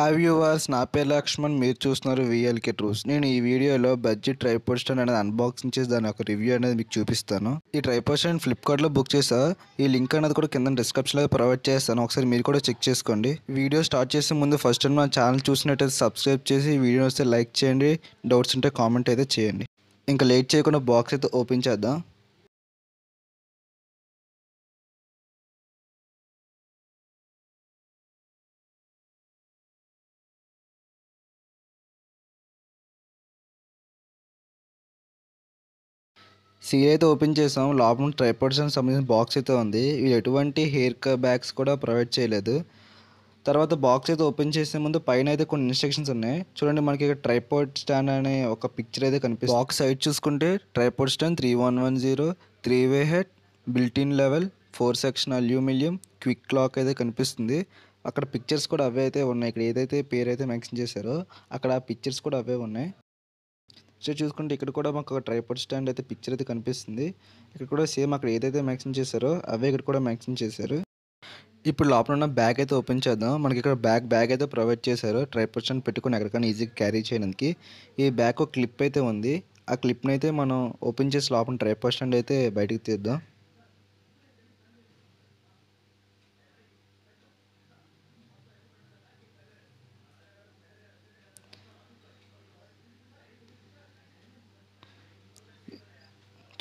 have yours నా పేరు లక్ష్మణ్ మీరు చూస్తున్నారు విఎల్కే ట్రూస్ నేను ఈ వీడియోలో బడ్జెట్ ట్రైపోర్ స్టాండ్ అనేది అన్బాక్సింగ్ చేసి దాని ఒక రివ్యూ అనేది మీకు చూపిస్తాను ఈ ట్రైపోర్ స్టాండ్ ఫ్లిప్కార్ట్లో బుక్ చేసా ఈ లింక్ అనేది కూడా కింద డిస్క్రిప్షన్లో ప్రొవైడ్ చేస్తాను ఒకసారి మీరు కూడా చెక్ చేసుకోండి వీడియో స్టార్ట్ చేసే ముందు ఫస్ట్ టైం మా ఛానల్ చూసినట్టయితే సబ్స్క్రైబ్ చేసి వీడియో వస్తే లైక్ చేయండి డౌట్స్ ఉంటే కామెంట్ అయితే చేయండి ఇంకా లేట్ చేయకుండా బాక్స్ అయితే ఓపెన్ చేద్దాం సీల్ అయితే ఓపెన్ చేసాం లోపల అని సంబంధించిన బాక్స్ అయితే ఉంది వీళ్ళు ఎటువంటి హెయిర్ బ్యాగ్స్ కూడా ప్రొవైడ్ చేయలేదు తర్వాత బాక్స్ అయితే ఓపెన్ చేసే ముందు పైన అయితే కొన్ని ఇన్స్ట్రక్షన్స్ ఉన్నాయి చూడండి మనకి ఇక్కడ ట్రైపోర్ట్ స్టాండ్ అనే ఒక పిక్చర్ అయితే కనిపిస్తుంది బాక్స్ సైడ్ చూసుకుంటే tripod stand three one one zero three way head built in level four section aluminium quick clock అయితే కనిపిస్తుంది అక్కడ పిక్చర్స్ కూడా అవే అయితే ఉన్నాయి ఇక్కడ ఏదైతే పేరు అయితే మెన్షన్ చేశారో అక్కడ పిక్చర్స్ కూడా అవే ఉన్నాయి పిక్చర్ చూసుకుంటే ఇక్కడ కూడా మాకు ఒక ట్రైపోర్ట్ స్టాండ్ అయితే పిక్చర్ అయితే కనిపిస్తుంది ఇక్కడ కూడా సేమ్ అక్కడ ఏదైతే మ్యాక్సిమం చేశారో అవే ఇక్కడ కూడా మ్యాక్సిమం చేశారు ఇప్పుడు లోపల ఉన్న బ్యాగ్ అయితే ఓపెన్ చేద్దాం మనకి ఇక్కడ బ్యాగ్ బ్యాగ్ అయితే ప్రొవైడ్ చేశారు ట్రైపోర్ట్ స్టాండ్ పెట్టుకుని ఎక్కడికైనా ఈజీగా క్యారీ చేయడానికి ఈ బ్యాగ్ ఒక క్లిప్ అయితే ఉంది ఆ క్లిప్ని అయితే మనం ఓపెన్ చేసి లోపల ట్రైపోర్ట్ స్టాండ్ అయితే బయటకు తీద్దాం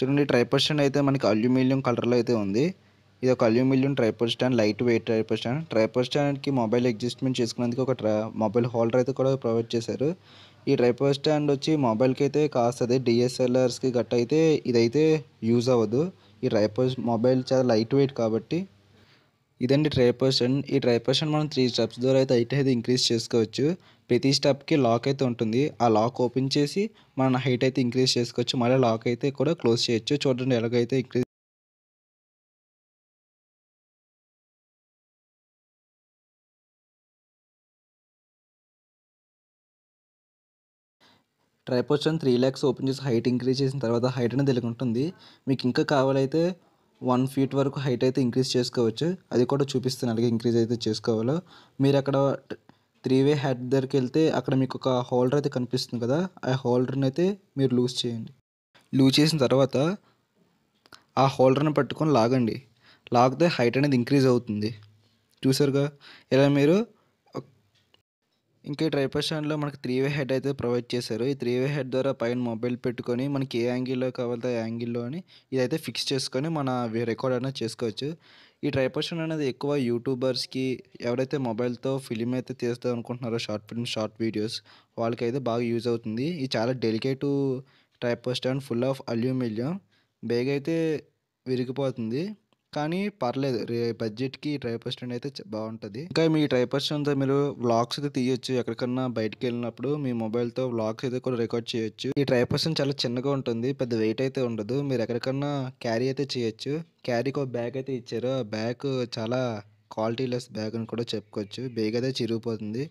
చూడండి ట్రైపర్ స్టాండ్ అయితే మనకి అల్యూమినియం కలర్లో అయితే ఉంది ఇది ఒక aluminium tripod stand light weight tripod stand tripod స్టాండ్కి మొబైల్ అడ్జస్ట్మెంట్ చేసుకునేందుకు ఒక మొబైల్ హోల్డర్ అయితే కూడా ప్రొవైడ్ చేశారు ఈ ట్రైపర్ స్టాండ్ వచ్చి మొబైల్కి అయితే అదే డిఎస్ఎల్ఆర్స్కి గట్ట అయితే ఇదైతే యూజ్ అవ్వదు ఈ ట్రైపర్ మొబైల్ చాలా లైట్ వెయిట్ కాబట్టి ఇదండి ట్రై పోర్షన్ ఈ ట్రై పోర్షన్ మనం త్రీ స్టెప్స్ ద్వారా అయితే హైట్ అయితే ఇంక్రీజ్ చేసుకోవచ్చు ప్రతి స్టెప్కి లాక్ అయితే ఉంటుంది ఆ లాక్ ఓపెన్ చేసి మన హైట్ అయితే ఇంక్రీజ్ చేసుకోవచ్చు మళ్ళీ లాక్ అయితే కూడా క్లోజ్ చేయొచ్చు చూడండి ఎలాగైతే increase tri portion three legs open చేసి హైట్ ఇంక్రీజ్ చేసిన తర్వాత హైట్ అనేది ఉంటుంది మీకు ఇంకా కావాలైతే వన్ ఫీట్ వరకు హైట్ అయితే ఇంక్రీజ్ చేసుకోవచ్చు అది కూడా చూపిస్తాను అలాగే ఇంక్రీజ్ అయితే చేసుకోవాలో మీరు అక్కడ త్రీ వే హెడ్ దగ్గరికి వెళ్తే అక్కడ మీకు ఒక హోల్డర్ అయితే కనిపిస్తుంది కదా ఆ హోల్డర్ని అయితే మీరు లూజ్ చేయండి లూజ్ చేసిన తర్వాత ఆ హోల్డర్ని పట్టుకొని లాగండి లాగితే హైట్ అనేది ఇంక్రీజ్ అవుతుంది చూసారుగా ఇలా మీరు ఇంకా ఈ ట్రైపర్ స్టాండ్లో మనకి త్రీ వే హెడ్ అయితే ప్రొవైడ్ చేశారు ఈ త్రీ వే హెడ్ ద్వారా పైన మొబైల్ పెట్టుకొని మనకి ఏ యాంగిల్లో కావాలో ఆ యాంగిల్లో అని ఇదైతే ఫిక్స్ చేసుకొని మన రికార్డ్ అయినా చేసుకోవచ్చు ఈ ట్రైపర్ స్టాండ్ అనేది ఎక్కువ యూట్యూబర్స్కి ఎవరైతే మొబైల్తో ఫిలిం అయితే తీస్తాం అనుకుంటున్నారో షార్ట్ ఫిల్మ్ షార్ట్ వీడియోస్ వాళ్ళకైతే బాగా యూజ్ అవుతుంది ఇది చాలా delicate tripod stand full of aluminium బేగ్ అయితే విరిగిపోతుంది కానీ పర్లేదు రే బడ్జెట్కి ట్రైపర్ అయితే బాగుంటుంది ఇంకా మీ ట్రైపర్ స్టాండ్తో మీరు వ్లాగ్స్ అయితే తీయొచ్చు ఎక్కడికన్నా బయటకు వెళ్ళినప్పుడు మీ మొబైల్తో వ్లాగ్స్ అయితే కూడా రికార్డ్ చేయొచ్చు ఈ ట్రైపర్ చాలా చిన్నగా ఉంటుంది పెద్ద వెయిట్ అయితే ఉండదు మీరు ఎక్కడికన్నా క్యారీ అయితే చేయొచ్చు క్యారీకి ఒక బ్యాగ్ అయితే ఇచ్చారు ఆ బ్యాగ్ చాలా క్వాలిటీ లెస్ బ్యాగ్ అని కూడా చెప్పుకోవచ్చు బేగ్ అయితే చిరిగిపోతుంది